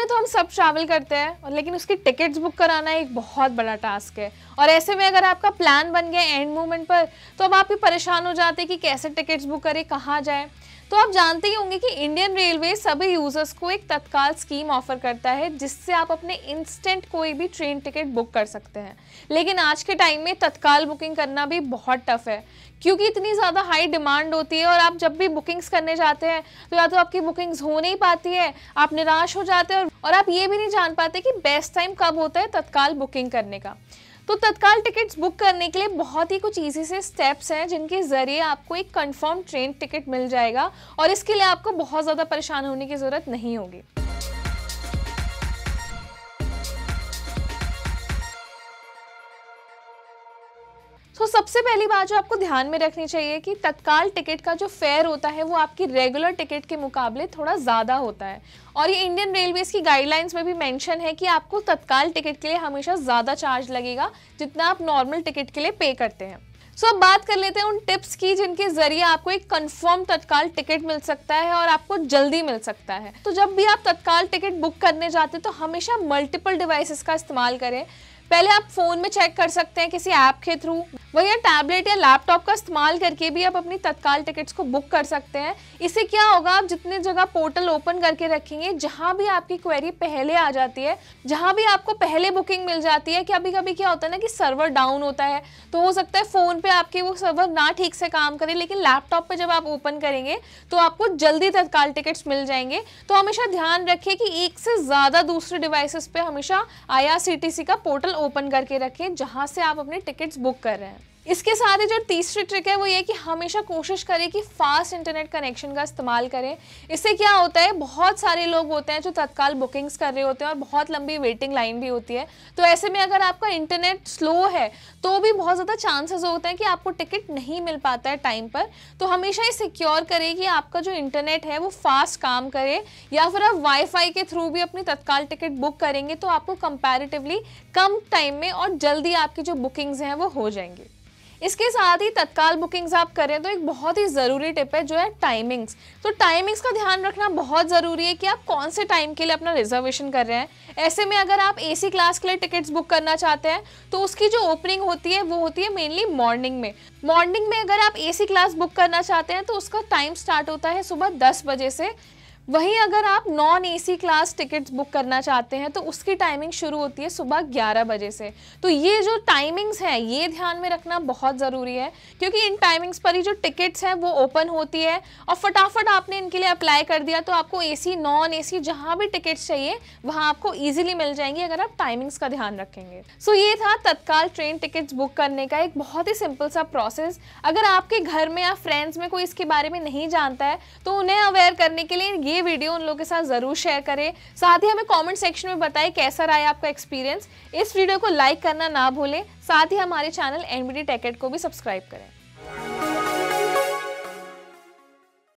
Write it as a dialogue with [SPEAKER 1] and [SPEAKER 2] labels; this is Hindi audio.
[SPEAKER 1] में तो हम सब ट्रैवल करते हैं और लेकिन उसकी टिकट्स बुक कराना एक बहुत बड़ा टास्क है और ऐसे में अगर आपका प्लान बन गया एंड मोमेंट पर तो अब आप भी परेशान हो जाते हैं कि कैसे टिकट्स बुक करें कहाँ जाए तो आप जानते ही होंगे कि इंडियन रेलवे सभी यूज़र्स को एक तत्काल स्कीम ऑफर करता है जिससे आप अपने इंस्टेंट कोई भी ट्रेन टिकट बुक कर सकते हैं लेकिन आज के टाइम में तत्काल बुकिंग करना भी बहुत टफ है क्योंकि इतनी ज़्यादा हाई डिमांड होती है और आप जब भी बुकिंग्स करने जाते हैं तो या तो आपकी बुकिंग्स हो नहीं पाती है आप निराश हो जाते हैं और आप ये भी नहीं जान पाते कि बेस्ट टाइम कब होता है तत्काल बुकिंग करने का तो तत्काल टिकट्स बुक करने के लिए बहुत ही कुछ ईजी से स्टेप्स हैं जिनके ज़रिए आपको एक कंफर्म ट्रेन टिकट मिल जाएगा और इसके लिए आपको बहुत ज़्यादा परेशान होने की ज़रूरत नहीं होगी तो सबसे पहली बात जो आपको ध्यान में रखनी चाहिए कि तत्काल टिकट का जो फेयर होता है वो आपकी रेगुलर टिकट के मुकाबले थोड़ा ज़्यादा होता है और ये इंडियन रेलवेज़ की गाइडलाइंस में भी मेंशन है कि आपको तत्काल टिकट के लिए हमेशा ज़्यादा चार्ज लगेगा जितना आप नॉर्मल टिकट के लिए पे करते हैं सो so, अब बात कर लेते हैं उन टिप्स की जिनके जरिए आपको एक कंफर्म तत्काल टिकट मिल सकता है और आपको जल्दी मिल सकता है तो जब भी आप तत्काल टिकट बुक करने जाते हैं तो हमेशा मल्टीपल डिवाइसेस का इस्तेमाल करें पहले आप फोन में चेक कर सकते हैं किसी ऐप के थ्रू वही टैबलेट या लैपटॉप का इस्तेमाल करके भी आप अपनी तत्काल टिकट्स को बुक कर सकते हैं इससे क्या होगा आप जितने जगह पोर्टल ओपन करके रखेंगे जहाँ भी आपकी क्वेरी पहले आ जाती है जहाँ भी आपको पहले बुकिंग मिल जाती है कि कभी कभी क्या होता है ना कि सर्वर डाउन होता है तो हो सकता है फ़ोन पर आपके वो सर्वर ना ठीक से काम करे लेकिन लैपटॉप पर जब आप ओपन करेंगे तो आपको जल्दी तत्काल टिकट्स मिल जाएंगे तो हमेशा ध्यान रखें कि एक से ज़्यादा दूसरे डिवाइसिस पे हमेशा आई का पोर्टल ओपन करके रखें जहाँ से आप अपने टिकट्स बुक कर रहे हैं Bye. इसके साथ ही जो तीसरी ट्रिक है वो ये कि हमेशा कोशिश करें कि फास्ट इंटरनेट कनेक्शन का इस्तेमाल करें इससे क्या होता है बहुत सारे लोग होते हैं जो तत्काल बुकिंग्स कर रहे होते हैं और बहुत लंबी वेटिंग लाइन भी होती है तो ऐसे में अगर आपका इंटरनेट स्लो है तो भी बहुत ज़्यादा चांसेस होते हैं कि आपको टिकट नहीं मिल पाता है टाइम पर तो हमेशा ये सिक्योर करें कि आपका जो इंटरनेट है वो फास्ट काम करे या फिर आप वाईफाई के थ्रू भी अपनी तत्काल टिकट बुक करेंगे तो आपको कंपेरेटिवली कम टाइम में और जल्दी आपकी जो बुकिंग्स हैं वो हो जाएंगी इसके साथ ही तत्काल बुकिंग्स आप करें तो एक बहुत ही ज़रूरी टिप है जो है टाइमिंग्स तो टाइमिंग्स का ध्यान रखना बहुत ज़रूरी है कि आप कौन से टाइम के लिए अपना रिजर्वेशन कर रहे हैं ऐसे में अगर आप एसी क्लास के लिए टिकट्स बुक करना चाहते हैं तो उसकी जो ओपनिंग होती है वो होती है मेनली मॉर्निंग में मॉर्निंग में अगर आप ए क्लास बुक करना चाहते हैं तो उसका टाइम स्टार्ट होता है सुबह दस बजे से वहीं अगर आप non AC class tickets book करना चाहते हैं तो उसकी टाइमिंग शुरू होती है सुबह 11 बजे से तो ये जो टाइमिंग्स हैं ये ध्यान में रखना बहुत ज़रूरी है क्योंकि इन टाइमिंग्स पर ही जो टिकट्स हैं वो ओपन होती है और फटाफट आपने इनके लिए अप्लाई कर दिया तो आपको ए सी नॉन ए सी जहाँ भी टिकट्स चाहिए वहाँ आपको ईजिली मिल जाएंगी अगर आप टाइमिंग्स का ध्यान रखेंगे सो ये था तत्काल ट्रेन टिकट्स बुक करने का एक बहुत ही सिंपल सा प्रोसेस अगर आपके घर में या फ्रेंड्स में कोई इसके बारे में नहीं जानता है तो उन्हें अवेयर करने के लिए ये वीडियो उन लोगों के साथ ज़रूर शेयर करें साथ ही हमें कमेंट सेक्शन में बताएं कैसा रहा है आपका एक्सपीरियंस इस वीडियो को लाइक करना ना भूलें साथ ही हमारे चैनल एनबीडी टेकेट को भी सब्सक्राइब करें